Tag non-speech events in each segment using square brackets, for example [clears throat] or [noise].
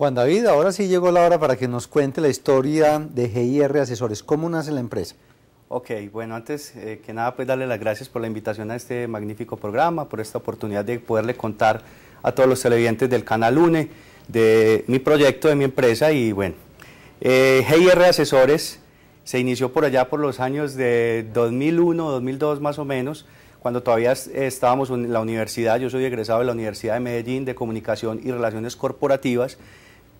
Juan David, ahora sí llegó la hora para que nos cuente la historia de GIR Asesores. ¿Cómo nace la empresa? Ok, bueno, antes eh, que nada, pues darle las gracias por la invitación a este magnífico programa, por esta oportunidad de poderle contar a todos los televidentes del canal UNE de mi proyecto, de mi empresa y bueno, eh, GIR Asesores se inició por allá por los años de 2001, 2002 más o menos, cuando todavía estábamos en la universidad, yo soy egresado de la Universidad de Medellín de Comunicación y Relaciones Corporativas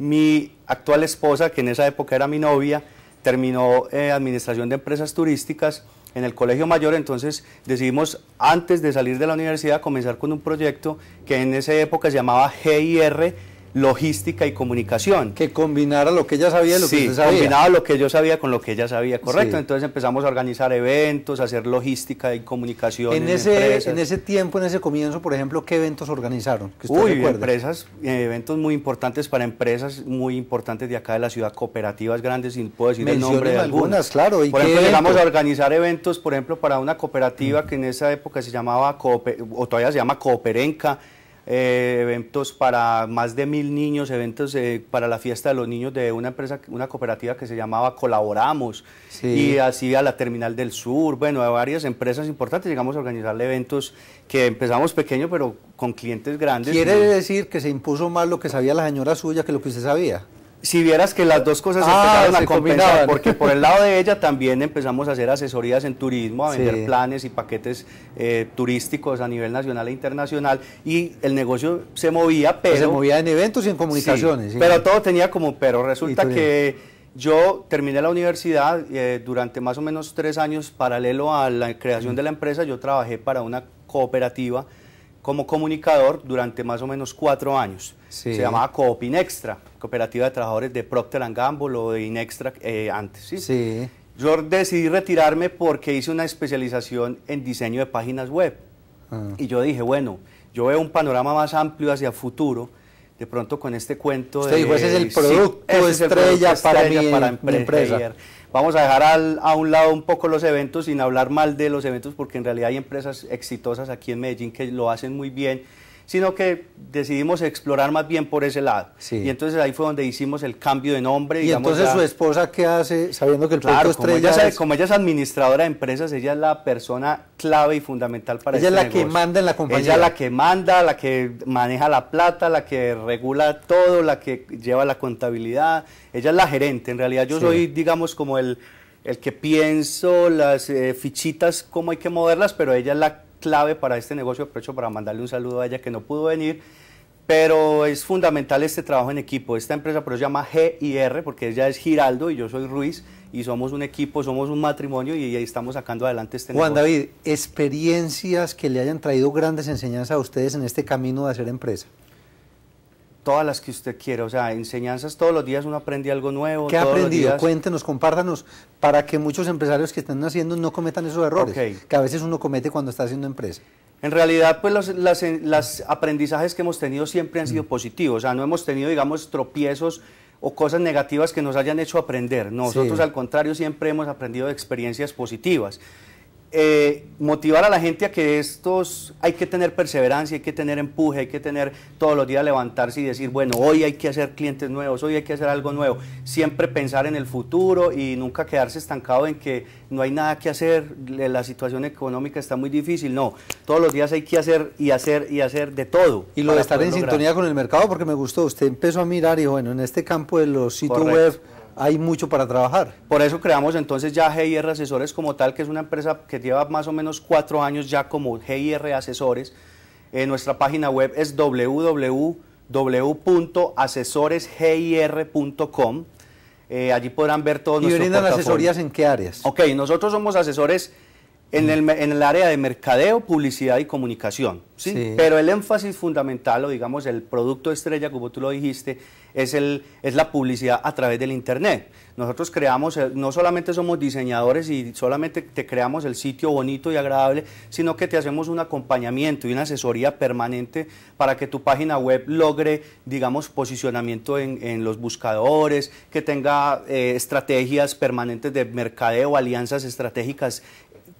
mi actual esposa, que en esa época era mi novia, terminó eh, administración de empresas turísticas en el colegio mayor, entonces decidimos antes de salir de la universidad comenzar con un proyecto que en esa época se llamaba GIR, logística y comunicación. Que combinara lo que ella sabía y lo que usted sabía. combinaba lo que yo sabía con lo que ella sabía, correcto. Entonces empezamos a organizar eventos, a hacer logística y comunicación. En, ese, tiempo, en ese comienzo, por ejemplo, ¿qué eventos organizaron? Uy, empresas, eh, eventos muy importantes para empresas muy importantes de acá de la ciudad, cooperativas grandes, sin puedo decir el nombre de algunas. claro. ¿y por ejemplo, a organizar eventos, por ejemplo, para una cooperativa mm. que en esa época se llamaba, o todavía se llama Cooperenca, eh, eventos para más de mil niños, eventos eh, para la fiesta de los niños de una empresa, una cooperativa que se llamaba Colaboramos, y así a la Terminal del Sur, bueno, a varias empresas importantes llegamos a organizar eventos que empezamos pequeños, pero con clientes grandes. ¿Quiere decir que se impuso más lo que sabía la señora suya que lo que usted sabía? si vieras que las dos cosas se ah, empezaron a combinar, porque por el lado de ella [laughs] también empezamos a hacer asesorías en turismo, a vender planes y paquetes eh, turísticos a nivel nacional e internacional, y el negocio se movía, pues pero... se movía en eventos y en comunicaciones. pero todo tenía como pero. Resulta que yo terminé la universidad eh, durante más o menos tres años, paralelo a la creación de la empresa, yo trabajé para una cooperativa como comunicador durante más o menos cuatro años. Se llamaba Coopinextra, Cooperativa de Trabajadores de Procter Gamble o de Inextra eh, antes. ¿sí? Yo decidí retirarme porque hice una especialización en diseño de páginas web. Ah. Y yo dije, bueno, yo veo un panorama más amplio hacia el futuro de pronto con este cuento de... es el producto, estrella, estrella, empresa. Vamos a dejar a un lado un poco los eventos sin hablar mal de los eventos porque en realidad hay empresas exitosas aquí en Medellín que lo hacen muy bien sino que decidimos explorar más bien por ese lado. Y entonces ahí fue donde hicimos el cambio de nombre. Y entonces su esposa, ¿qué hace sabiendo que el claro, como ella, es... como ella es administradora de empresas, ella es la persona clave y fundamental para ella Ella es este la que manda en la compañía. Ella es la que manda, la que maneja la plata, la que regula todo, la que lleva la contabilidad. Ella es la gerente. En realidad yo soy, digamos, como el el que pienso, las eh, fichitas, cómo hay que moverlas, pero ella es la clave para este negocio. Aprovecho para mandarle un saludo a ella que no pudo venir. Pero es fundamental este trabajo en equipo. Esta empresa por se llama GIR, porque ella es Giraldo y yo soy Ruiz, y somos un equipo, somos un matrimonio y ahí estamos sacando adelante este negocio. Juan David, experiencias que le hayan traído grandes enseñanzas a ustedes en este camino de hacer empresa. Todas las que usted quiera, o sea, enseñanzas todos los días uno aprende algo nuevo. ¿Qué ha aprendido? Cuéntenos, compártanos, para que muchos empresarios que están haciendo no cometan esos errores que a veces uno comete cuando está haciendo empresa. En realidad, pues los las, aprendizajes que hemos tenido siempre han sido mm. positivos, o sea, no hemos tenido, digamos, tropiezos o cosas negativas que nos hayan hecho aprender. Nosotros, al contrario, siempre hemos aprendido de experiencias positivas. Eh, motivar a la gente a que estos, hay que tener perseverancia, hay que tener empuje, hay que tener todos los días levantarse y decir, bueno, hoy hay que hacer clientes nuevos, hoy hay que hacer algo nuevo. Siempre pensar en el futuro y nunca quedarse estancado en que no hay nada que hacer, la situación económica está muy difícil. No, todos los días hay que hacer y hacer y hacer de todo. Y lo de estar en sintonía con el mercado, porque me gustó, usted empezó a mirar y bueno, en este campo de los sitios web hay mucho para trabajar. Por eso creamos entonces ya GIR Asesores como tal, que es una empresa que lleva más o menos cuatro años ya como GIR Asesores. Eh, nuestra página web es www.asesoresgir.com. Eh, allí podrán ver todos ¿Y brindan asesorías en qué áreas? Ok, nosotros somos asesores en el, en el, área de mercadeo, publicidad y comunicación, ¿sí? Pero el énfasis fundamental, o digamos el producto estrella, como tú lo dijiste, es, el, es la publicidad a través del Internet. Nosotros creamos, no solamente somos diseñadores y solamente te creamos el sitio bonito y agradable, sino que te hacemos un acompañamiento y una asesoría permanente para que tu página web logre, digamos, posicionamiento en, los buscadores, que tenga eh, estrategias permanentes de mercadeo, alianzas estratégicas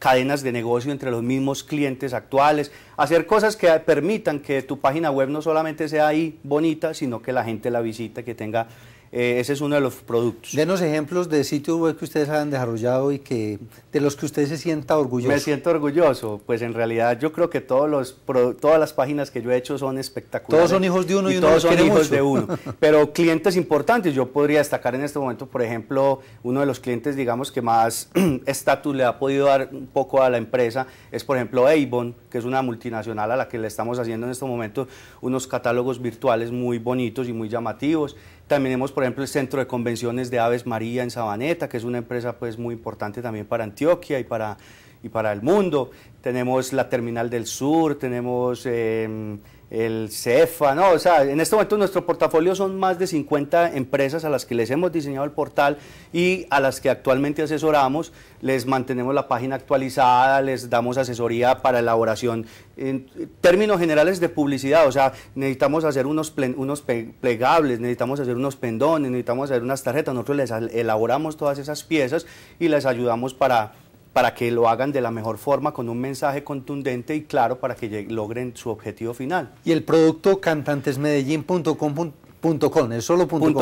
cadenas de negocio entre los mismos clientes actuales, hacer cosas que permitan que tu página web no solamente sea ahí bonita, sino que la gente la visite, que tenga eh, ese es uno de los productos. Denos ejemplos de sitios web que ustedes han desarrollado y que de los que usted se sienta orgulloso. Me siento orgulloso, pues en realidad yo creo que todos los todas las páginas que yo he hecho son espectaculares. Todos son hijos de uno y, todos son hijos de uno. [laughs] Pero clientes importantes, yo podría destacar en este momento, por ejemplo, uno de los clientes, digamos que más [clears throat] estatus le ha podido dar un poco a la empresa es por ejemplo Avon, que es una multinacional a la que le estamos haciendo en este momento unos catálogos virtuales muy bonitos y muy llamativos. También hemos por ejemplo, el Centro de Convenciones de Aves María en Sabaneta, que es una empresa pues, muy importante también para Antioquia y para, y para el mundo. Tenemos la Terminal del Sur, tenemos... Em, el CEFA, ¿no? O sea, en este momento nuestro portafolio son más de 50 empresas a las que les hemos diseñado el portal y a las que actualmente asesoramos, les mantenemos la página actualizada, les damos asesoría para elaboración en términos generales de publicidad, o sea, necesitamos hacer unos, unos plegables, necesitamos hacer unos pendones, necesitamos hacer unas tarjetas, nosotros les elaboramos todas esas piezas y les ayudamos para para que lo hagan de la mejor forma, con un mensaje contundente y claro para que logren su objetivo final. Y el producto cantantesmedellín.com el es solo punto ¿En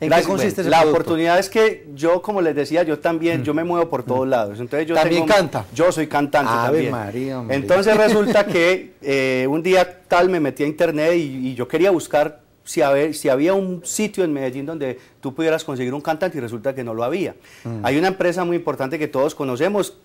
qué consiste ese La oportunidad es que yo, como les decía, yo también, mm. yo me muevo por todos mm. lados. Entonces yo ¿También canta? Yo soy cantante Entonces resulta [laughs] que eh, un día tal me metí a internet y yo quería buscar si, había un sitio en Medellín donde tú pudieras conseguir un cantante y resulta que no lo había. Mm. Hay una empresa muy importante que todos conocemos,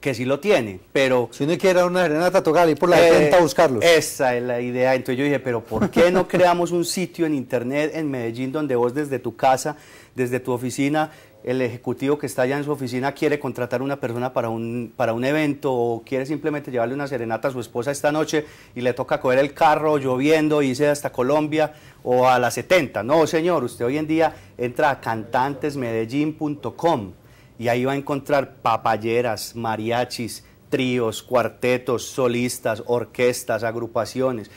que sí lo tiene, pero... Si uno quiere una serenata, tocar, ir por la eh, a buscarlo. Esa es la idea. Entonces yo dije, pero ¿por qué no creamos un sitio en internet en Medellín donde vos desde tu casa, desde tu oficina, el ejecutivo que está allá en su oficina quiere contratar una persona para un, para un evento o quiere simplemente llevarle una serenata a su esposa esta noche y le toca coger el carro lloviendo, y irse hasta Colombia o a las 70. No, señor, usted hoy en día entra a cantantesmedellín.com y ahí va a encontrar papayeras, mariachis, tríos, cuartetos, solistas, orquestas, agrupaciones.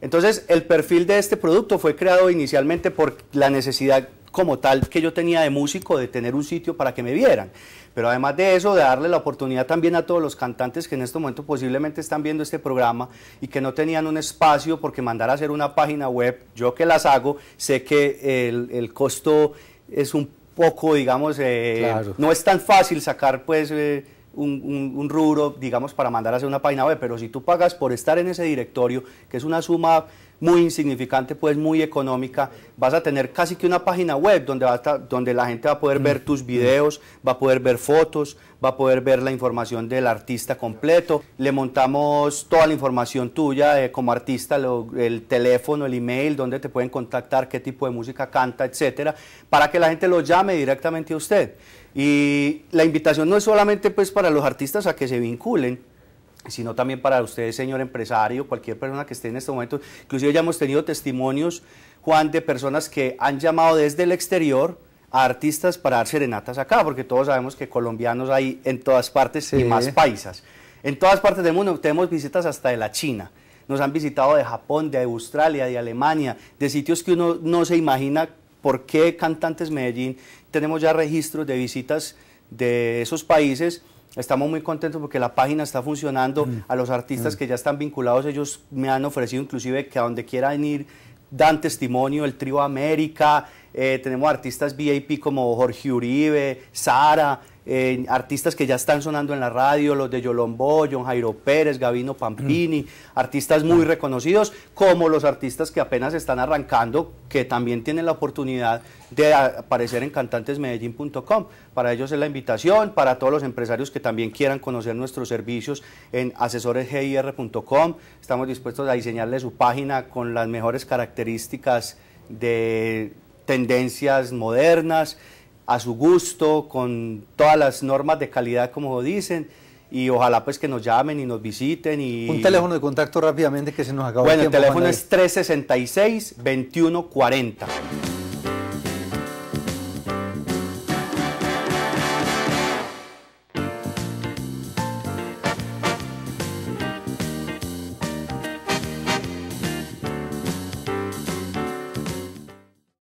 Entonces, el perfil de este producto fue creado inicialmente por la necesidad como tal que yo tenía de músico de tener un sitio para que me vieran. Pero además de eso, de darle la oportunidad también a todos los cantantes que en este momento posiblemente están viendo este programa y que no tenían un espacio porque mandar a hacer una página web, yo que las hago, sé que el, el costo es un poco, digamos, eh, no es tan fácil sacar pues eh, un, rubro, digamos, para mandar a hacer una página web, pero si tú pagas por estar en ese directorio, que es una suma muy insignificante, pues muy económica, vas a tener casi que una página web donde, va donde la gente va a poder ver mm, tus mm. videos, va a poder ver fotos, va a poder ver la información del artista completo. Le montamos toda la información tuya como artista, el teléfono, el email, dónde te pueden contactar, qué tipo de música canta, etcétera, para que la gente lo llame directamente a usted. Y la invitación no es solamente pues para los artistas a que se vinculen, sino también para ustedes, señor empresario, cualquier persona que esté en este momento. Inclusive ya hemos tenido testimonios, Juan, de personas que han llamado desde el exterior a artistas para dar serenatas acá, porque todos sabemos que colombianos hay en todas partes y más paisas. En todas partes del mundo tenemos visitas hasta de la China. Nos han visitado de Japón, de Australia, de Alemania, de sitios que uno no se imagina por qué Cantantes Medellín tenemos ya registros de visitas de esos países. Estamos muy contentos porque la página está funcionando. Mm. A los artistas mm. que ya están vinculados, ellos me han ofrecido inclusive que a donde quieran ir dan testimonio, el Trio América, eh, tenemos artistas VIP como Jorge Uribe, Sara, eh, artistas que ya están sonando en la radio, los de Yolombo, John Jairo Pérez, Gavino Pampini, mm. artistas muy reconocidos, como los artistas que apenas están arrancando, que también tienen la oportunidad de aparecer en cantantesmedellín.com. Para ellos es la invitación, para todos los empresarios que también quieran conocer nuestros servicios en asesoresgir.com. Estamos dispuestos a diseñarle su página con las mejores características de tendencias modernas, a su gusto, con todas las normas de calidad como dicen. Y ojalá pues que nos llamen y nos visiten. Y... Un teléfono de contacto rápidamente que se nos acaba. Bueno, el, tiempo, el teléfono es 366-2140.